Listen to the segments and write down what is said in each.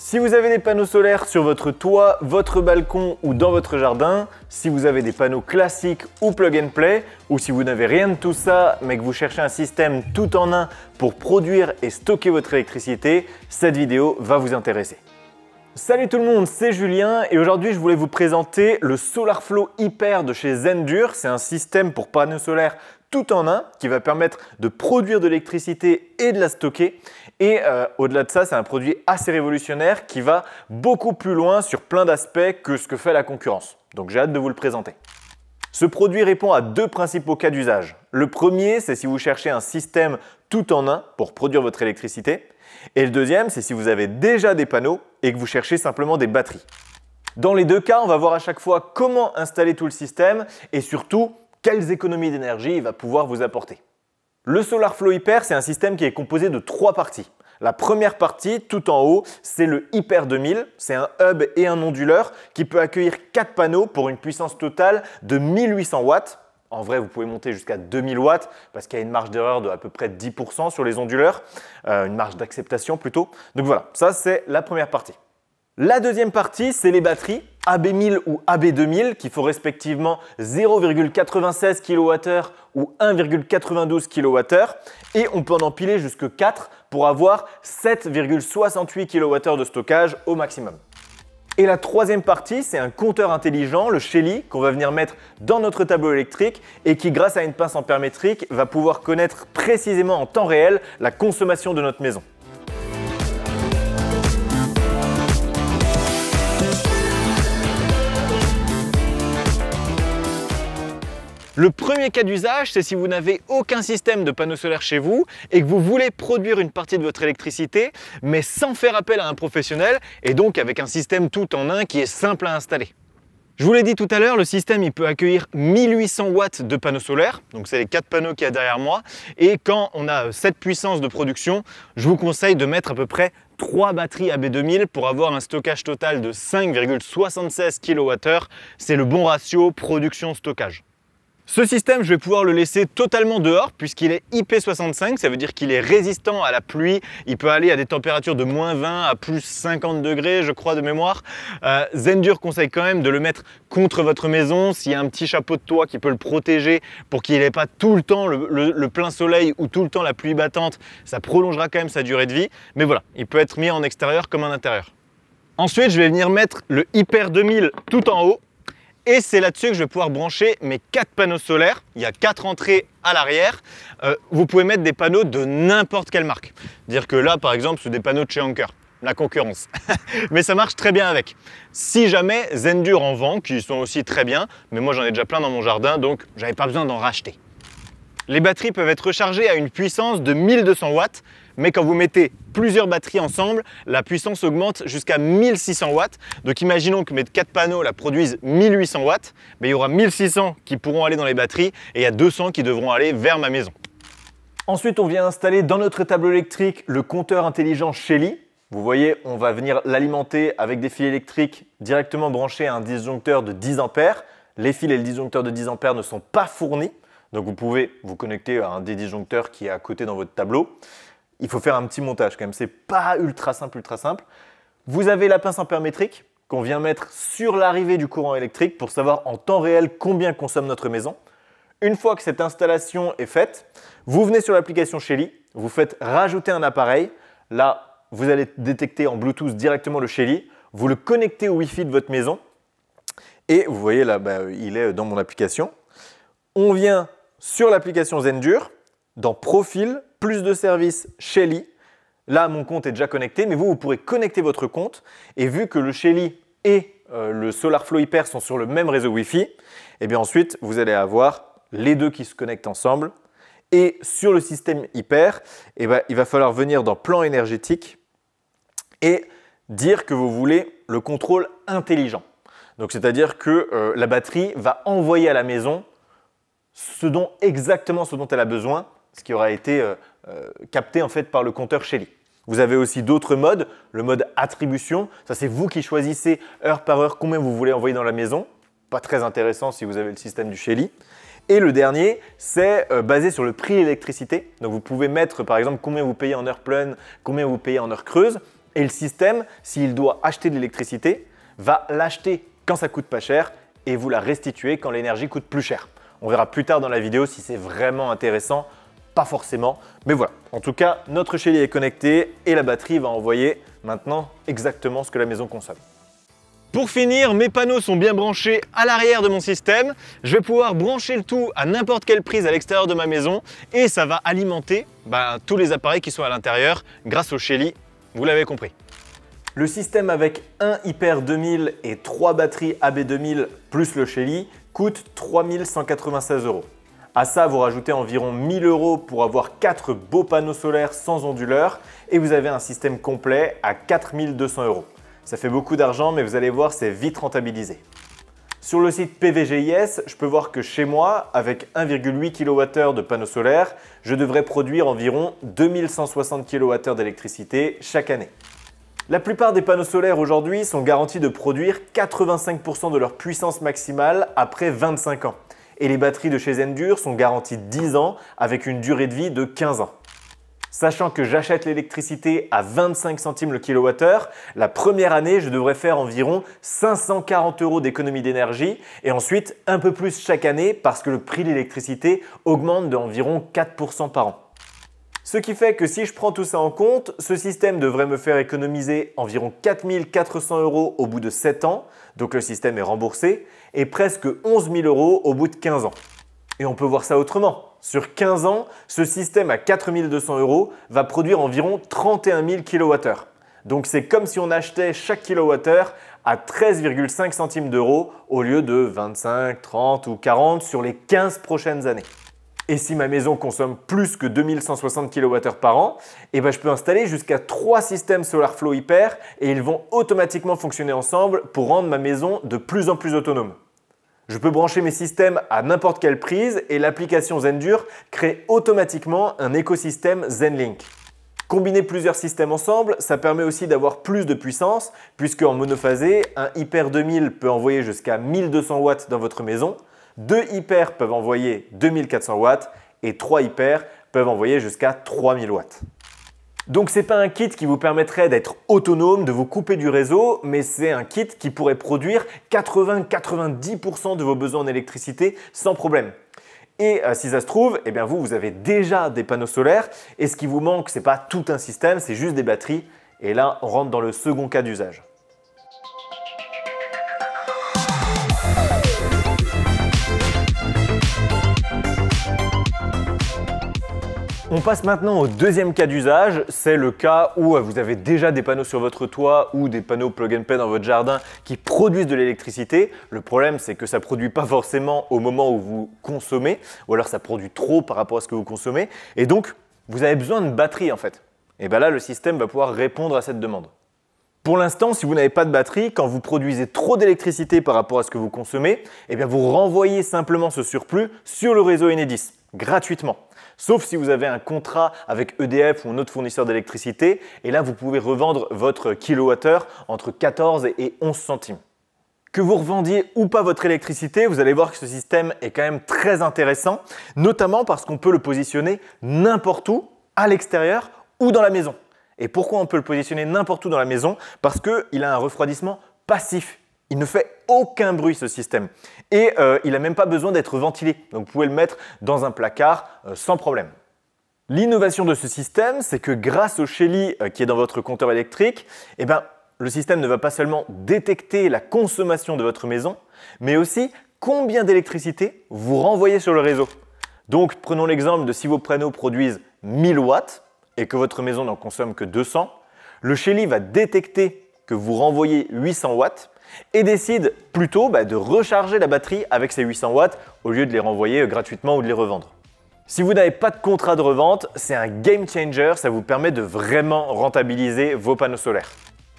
Si vous avez des panneaux solaires sur votre toit, votre balcon ou dans votre jardin, si vous avez des panneaux classiques ou plug and play, ou si vous n'avez rien de tout ça mais que vous cherchez un système tout en un pour produire et stocker votre électricité, cette vidéo va vous intéresser. Salut tout le monde, c'est Julien et aujourd'hui je voulais vous présenter le SolarFlow Hyper de chez Zendure. C'est un système pour panneaux solaires tout en un qui va permettre de produire de l'électricité et de la stocker. Et euh, au-delà de ça, c'est un produit assez révolutionnaire qui va beaucoup plus loin sur plein d'aspects que ce que fait la concurrence. Donc j'ai hâte de vous le présenter. Ce produit répond à deux principaux cas d'usage. Le premier, c'est si vous cherchez un système tout en un pour produire votre électricité. Et le deuxième, c'est si vous avez déjà des panneaux et que vous cherchez simplement des batteries. Dans les deux cas, on va voir à chaque fois comment installer tout le système et surtout quelles économies d'énergie il va pouvoir vous apporter. Le SolarFlow Hyper, c'est un système qui est composé de trois parties. La première partie, tout en haut, c'est le Hyper 2000. C'est un hub et un onduleur qui peut accueillir quatre panneaux pour une puissance totale de 1800 watts. En vrai, vous pouvez monter jusqu'à 2000 watts parce qu'il y a une marge d'erreur de à peu près 10% sur les onduleurs, euh, une marge d'acceptation plutôt. Donc voilà, ça c'est la première partie. La deuxième partie, c'est les batteries AB1000 ou AB2000 qui font respectivement 0,96 kWh ou 1,92 kWh et on peut en empiler jusque 4 pour avoir 7,68 kWh de stockage au maximum. Et la troisième partie, c'est un compteur intelligent, le Shelly, qu'on va venir mettre dans notre tableau électrique et qui, grâce à une pince en métrique, va pouvoir connaître précisément en temps réel la consommation de notre maison. Le premier cas d'usage, c'est si vous n'avez aucun système de panneaux solaires chez vous et que vous voulez produire une partie de votre électricité, mais sans faire appel à un professionnel et donc avec un système tout en un qui est simple à installer. Je vous l'ai dit tout à l'heure, le système il peut accueillir 1800 watts de panneaux solaires, donc c'est les quatre panneaux qu'il y a derrière moi, et quand on a cette puissance de production, je vous conseille de mettre à peu près 3 batteries AB2000 pour avoir un stockage total de 5,76 kWh, c'est le bon ratio production-stockage. Ce système, je vais pouvoir le laisser totalement dehors puisqu'il est IP65, ça veut dire qu'il est résistant à la pluie. Il peut aller à des températures de moins 20 à plus 50 degrés, je crois, de mémoire. Euh, Zendur conseille quand même de le mettre contre votre maison. S'il y a un petit chapeau de toit qui peut le protéger pour qu'il n'ait pas tout le temps le, plein soleil ou tout le temps la pluie battante, ça prolongera quand même sa durée de vie. Mais voilà, il peut être mis en extérieur comme en intérieur. Ensuite, je vais venir mettre le Hyper 2000 tout en haut et c'est là-dessus que je vais pouvoir brancher mes quatre panneaux solaires. Il y a quatre entrées à l'arrière. Euh, vous pouvez mettre des panneaux de n'importe quelle marque. Dire que là, par exemple, c'est des panneaux de chez Anker la concurrence. mais ça marche très bien avec. Si jamais Zendur en vend, qui sont aussi très bien, mais moi j'en ai déjà plein dans mon jardin, donc j'avais pas besoin d'en racheter. Les batteries peuvent être rechargées à une puissance de 1200 watts, mais quand vous mettez plusieurs batteries ensemble, la puissance augmente jusqu'à 1600 watts. Donc imaginons que mes quatre panneaux la produisent 1800 watts, mais il y aura 1600 qui pourront aller dans les batteries et il y a 200 qui devront aller vers ma maison. Ensuite, on vient installer dans notre tableau électrique le compteur intelligent Shelly. Vous voyez, on va venir l'alimenter avec des fils électriques directement branchés à un disjoncteur de 10 A. Les fils et le disjoncteur de 10 ampères ne sont pas fournis, donc vous pouvez vous connecter à un des disjoncteurs qui est à côté dans votre tableau il faut faire un petit montage quand même. C'est pas ultra simple, ultra simple. Vous avez la pince impermétrique qu'on vient mettre sur l'arrivée du courant électrique pour savoir en temps réel combien consomme notre maison. Une fois que cette installation est faite, vous venez sur l'application Shelly, vous faites rajouter un appareil. Là, vous allez détecter en Bluetooth directement le Shelly, vous le connectez au Wi-Fi de votre maison et vous voyez là, bah, il est dans mon application. On vient sur l'application Zendur, dans Profil, plus de services Shelly. Là, mon compte est déjà connecté, mais vous, vous pourrez connecter votre compte. Et vu que le Shelly et euh, le SolarFlow Hyper sont sur le même réseau Wi-Fi, et eh bien ensuite, vous allez avoir les deux qui se connectent ensemble. Et sur le système Hyper, eh ben, il va falloir venir dans plan énergétique et dire que vous voulez le contrôle intelligent. Donc, c'est-à-dire que euh, la batterie va envoyer à la maison ce dont exactement ce dont elle a besoin, ce qui aura été euh, euh, capté en fait par le compteur Shelly. Vous avez aussi d'autres modes, le mode attribution, ça c'est vous qui choisissez heure par heure combien vous voulez envoyer dans la maison, pas très intéressant si vous avez le système du Shelly. Et le dernier, c'est euh, basé sur le prix de l'électricité. Donc vous pouvez mettre par exemple combien vous payez en heure pleine, combien vous payez en heure creuse, et le système, s'il doit acheter de l'électricité, va l'acheter quand ça coûte pas cher et vous la restituer quand l'énergie coûte plus cher. On verra plus tard dans la vidéo si c'est vraiment intéressant pas forcément. Mais voilà, en tout cas, notre Shelly est connecté et la batterie va envoyer maintenant exactement ce que la maison consomme. Pour finir, mes panneaux sont bien branchés à l'arrière de mon système. Je vais pouvoir brancher le tout à n'importe quelle prise à l'extérieur de ma maison et ça va alimenter bah, tous les appareils qui sont à l'intérieur grâce au Shelly, vous l'avez compris. Le système avec un Hyper 2000 et trois batteries AB2000 plus le Shelly coûte 3196 euros. À ça, vous rajoutez environ 1000 euros pour avoir 4 beaux panneaux solaires sans onduleur et vous avez un système complet à 4200 euros. Ça fait beaucoup d'argent, mais vous allez voir, c'est vite rentabilisé. Sur le site PVGIS, je peux voir que chez moi, avec 1,8 kWh de panneaux solaires, je devrais produire environ 2160 kWh d'électricité chaque année. La plupart des panneaux solaires aujourd'hui sont garantis de produire 85% de leur puissance maximale après 25 ans et les batteries de chez Endure sont garanties 10 ans avec une durée de vie de 15 ans. Sachant que j'achète l'électricité à 25 centimes le kilowattheure, la première année, je devrais faire environ 540 euros d'économie d'énergie et ensuite un peu plus chaque année parce que le prix de l'électricité augmente d'environ 4% par an. Ce qui fait que si je prends tout ça en compte, ce système devrait me faire économiser environ 4400 euros au bout de 7 ans, donc le système est remboursé et presque 11 000 euros au bout de 15 ans. Et on peut voir ça autrement. Sur 15 ans, ce système à 4 200 euros va produire environ 31 000 kWh. Donc c'est comme si on achetait chaque kWh à 13,5 centimes d'euros au lieu de 25, 30 ou 40 sur les 15 prochaines années. Et si ma maison consomme plus que 2160 kWh par an, eh ben, je peux installer jusqu'à 3 systèmes SolarFlow Hyper et ils vont automatiquement fonctionner ensemble pour rendre ma maison de plus en plus autonome. Je peux brancher mes systèmes à n'importe quelle prise et l'application Zendure crée automatiquement un écosystème Zenlink. Combiner plusieurs systèmes ensemble, ça permet aussi d'avoir plus de puissance, puisque en monophasé, un Hyper 2000 peut envoyer jusqu'à 1200 watts dans votre maison, deux hyper peuvent envoyer 2400 watts et trois hyper peuvent envoyer jusqu'à 3000 watts. Donc ce n'est pas un kit qui vous permettrait d'être autonome, de vous couper du réseau, mais c'est un kit qui pourrait produire 80-90% de vos besoins en électricité sans problème. Et euh, si ça se trouve, eh bien vous, vous avez déjà des panneaux solaires et ce qui vous manque, ce n'est pas tout un système, c'est juste des batteries. Et là, on rentre dans le second cas d'usage. On passe maintenant au deuxième cas d'usage, c'est le cas où euh, vous avez déjà des panneaux sur votre toit ou des panneaux plug and play dans votre jardin qui produisent de l'électricité. Le problème c'est que ça produit pas forcément au moment où vous consommez ou alors ça produit trop par rapport à ce que vous consommez et donc vous avez besoin de batterie en fait. Et bien là le système va pouvoir répondre à cette demande. Pour l'instant, si vous n'avez pas de batterie, quand vous produisez trop d'électricité par rapport à ce que vous consommez, eh bien vous renvoyez simplement ce surplus sur le réseau Enedis gratuitement. Sauf si vous avez un contrat avec EDF ou un autre fournisseur d'électricité, et là vous pouvez revendre votre kilowattheure entre 14 et 11 centimes. Que vous revendiez ou pas votre électricité, vous allez voir que ce système est quand même très intéressant, notamment parce qu'on peut le positionner n'importe où, à l'extérieur ou dans la maison. Et pourquoi on peut le positionner n'importe où dans la maison Parce qu'il a un refroidissement passif il ne fait aucun bruit ce système. Et euh, il n'a même pas besoin d'être ventilé. Donc vous pouvez le mettre dans un placard euh, sans problème. L'innovation de ce système, c'est que grâce au Shelly euh, qui est dans votre compteur électrique, eh ben, le système ne va pas seulement détecter la consommation de votre maison, mais aussi combien d'électricité vous renvoyez sur le réseau. Donc prenons l'exemple de si vos panneaux produisent 1000 watts et que votre maison n'en consomme que 200, le Shelly va détecter que vous renvoyez 800 watts et décide plutôt bah, de recharger la batterie avec ses 800 watts au lieu de les renvoyer euh, gratuitement ou de les revendre. Si vous n'avez pas de contrat de revente, c'est un game changer, ça vous permet de vraiment rentabiliser vos panneaux solaires.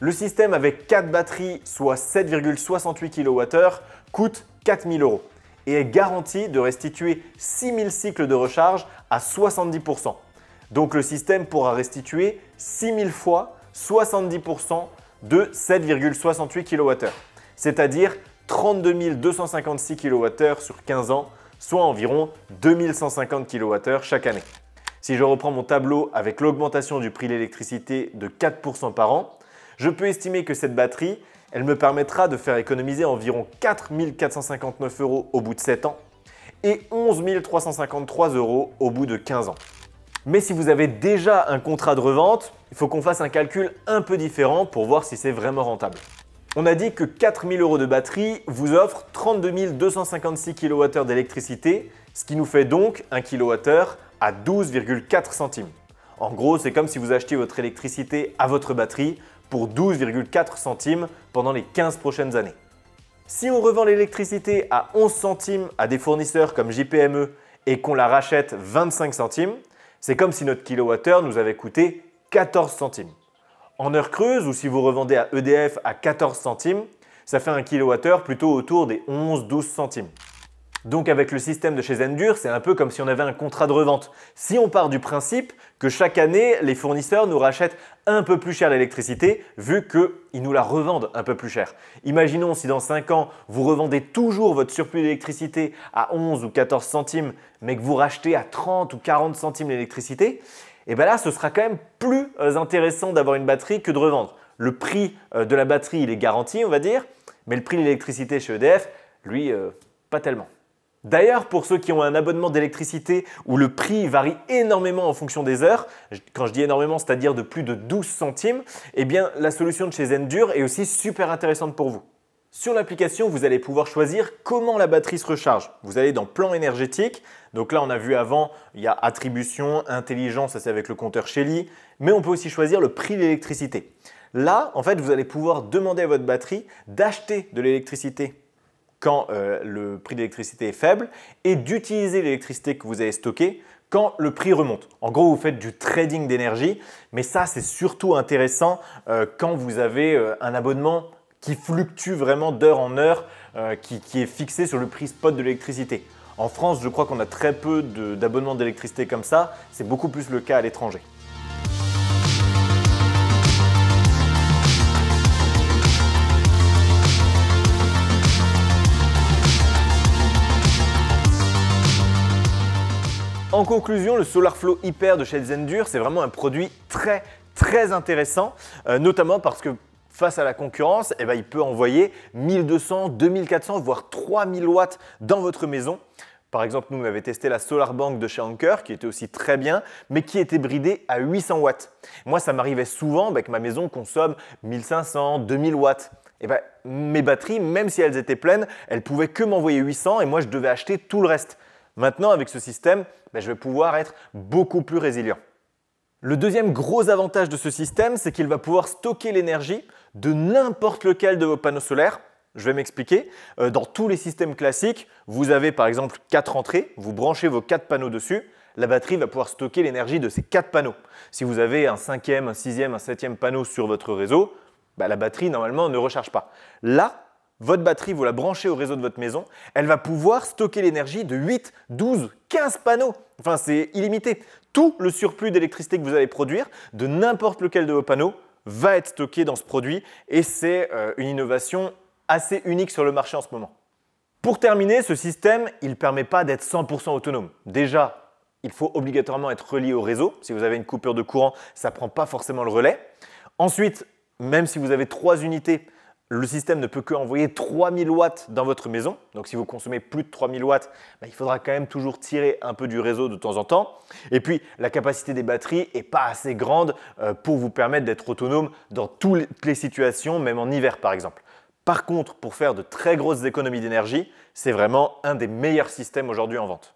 Le système avec 4 batteries, soit 7,68 kWh, coûte 4000 euros et est garanti de restituer 6000 cycles de recharge à 70%. Donc le système pourra restituer 6000 fois 70% de 7,68 kWh, c'est-à-dire 32 256 kWh sur 15 ans, soit environ 2150 kWh chaque année. Si je reprends mon tableau avec l'augmentation du prix de l'électricité de 4% par an, je peux estimer que cette batterie, elle me permettra de faire économiser environ 4 459 euros au bout de 7 ans et 11 353 euros au bout de 15 ans. Mais si vous avez déjà un contrat de revente, il faut qu'on fasse un calcul un peu différent pour voir si c'est vraiment rentable. On a dit que 4000 euros de batterie vous offre 32 256 kWh d'électricité, ce qui nous fait donc 1 kWh à 12,4 centimes. En gros, c'est comme si vous achetiez votre électricité à votre batterie pour 12,4 centimes pendant les 15 prochaines années. Si on revend l'électricité à 11 centimes à des fournisseurs comme JPME et qu'on la rachète 25 centimes, c'est comme si notre kilowattheure nous avait coûté 14 centimes. En heure creuse, ou si vous revendez à EDF à 14 centimes, ça fait un kilowattheure plutôt autour des 11-12 centimes. Donc avec le système de chez Endur, c'est un peu comme si on avait un contrat de revente. Si on part du principe que chaque année, les fournisseurs nous rachètent un peu plus cher l'électricité, vu qu'ils nous la revendent un peu plus cher. Imaginons si dans 5 ans, vous revendez toujours votre surplus d'électricité à 11 ou 14 centimes, mais que vous rachetez à 30 ou 40 centimes l'électricité, et eh bien là, ce sera quand même plus euh, intéressant d'avoir une batterie que de revendre. Le prix euh, de la batterie, il est garanti, on va dire, mais le prix de l'électricité chez EDF, lui, euh, pas tellement. D'ailleurs, pour ceux qui ont un abonnement d'électricité où le prix varie énormément en fonction des heures, quand je dis énormément, c'est-à-dire de plus de 12 centimes, eh bien la solution de chez Zendur est aussi super intéressante pour vous. Sur l'application, vous allez pouvoir choisir comment la batterie se recharge. Vous allez dans plan énergétique. Donc là, on a vu avant, il y a attribution, intelligence, ça c'est avec le compteur Shelly, mais on peut aussi choisir le prix de l'électricité. Là, en fait, vous allez pouvoir demander à votre batterie d'acheter de l'électricité quand euh, le prix d'électricité est faible et d'utiliser l'électricité que vous avez stockée quand le prix remonte. En gros, vous faites du trading d'énergie, mais ça, c'est surtout intéressant euh, quand vous avez euh, un abonnement qui fluctue vraiment d'heure en heure, qui est fixé sur le prix spot de l'électricité. En France, je crois qu'on a très peu d'abonnements d'électricité comme ça, c'est beaucoup plus le cas à l'étranger. En conclusion, le SolarFlow Hyper de chez Zendur, c'est vraiment un produit très très intéressant, euh, notamment parce que face à la concurrence, eh ben, il peut envoyer 1200, 2400, voire 3000 watts dans votre maison. Par exemple, nous, on avait testé la Solar Bank de chez Anker, qui était aussi très bien, mais qui était bridée à 800 watts. Moi, ça m'arrivait souvent bah, que ma maison consomme 1500, 2000 watts. Et eh ben, mes batteries, même si elles étaient pleines, elles pouvaient que m'envoyer 800 et moi, je devais acheter tout le reste. Maintenant, avec ce système, ben, je vais pouvoir être beaucoup plus résilient. Le deuxième gros avantage de ce système, c'est qu'il va pouvoir stocker l'énergie de n'importe lequel de vos panneaux solaires. Je vais m'expliquer. Euh, dans tous les systèmes classiques, vous avez par exemple quatre entrées, vous branchez vos quatre panneaux dessus, la batterie va pouvoir stocker l'énergie de ces quatre panneaux. Si vous avez un cinquième, un sixième, un septième panneau sur votre réseau, ben, la batterie normalement ne recharge pas. Là, votre batterie, vous la branchez au réseau de votre maison, elle va pouvoir stocker l'énergie de 8, 12, 15 panneaux. Enfin, c'est illimité. Tout le surplus d'électricité que vous allez produire de n'importe lequel de vos panneaux va être stocké dans ce produit et c'est euh, une innovation assez unique sur le marché en ce moment. Pour terminer, ce système, il ne permet pas d'être 100% autonome. Déjà, il faut obligatoirement être relié au réseau. Si vous avez une coupure de courant, ça ne prend pas forcément le relais. Ensuite, même si vous avez trois unités, le système ne peut que envoyer 3000 watts dans votre maison. Donc si vous consommez plus de 3000 watts, bah, il faudra quand même toujours tirer un peu du réseau de temps en temps. Et puis la capacité des batteries n'est pas assez grande euh, pour vous permettre d'être autonome dans toutes les situations, même en hiver par exemple. Par contre, pour faire de très grosses économies d'énergie, c'est vraiment un des meilleurs systèmes aujourd'hui en vente.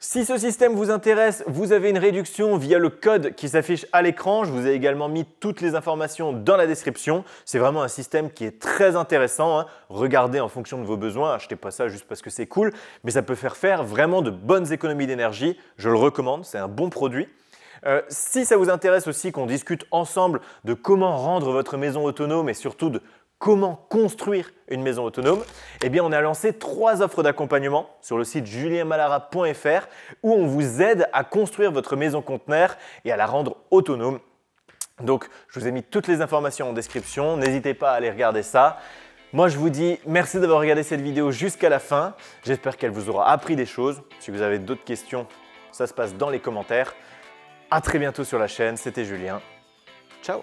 Si ce système vous intéresse, vous avez une réduction via le code qui s'affiche à l'écran. Je vous ai également mis toutes les informations dans la description. C'est vraiment un système qui est très intéressant. Hein. Regardez en fonction de vos besoins. Achetez pas ça juste parce que c'est cool, mais ça peut faire faire vraiment de bonnes économies d'énergie. Je le recommande, c'est un bon produit. Euh, si ça vous intéresse aussi qu'on discute ensemble de comment rendre votre maison autonome et surtout de Comment construire une maison autonome Eh bien, on a lancé trois offres d'accompagnement sur le site julienmalara.fr où on vous aide à construire votre maison conteneur et à la rendre autonome. Donc, je vous ai mis toutes les informations en description. N'hésitez pas à aller regarder ça. Moi, je vous dis merci d'avoir regardé cette vidéo jusqu'à la fin. J'espère qu'elle vous aura appris des choses. Si vous avez d'autres questions, ça se passe dans les commentaires. À très bientôt sur la chaîne. C'était Julien. Ciao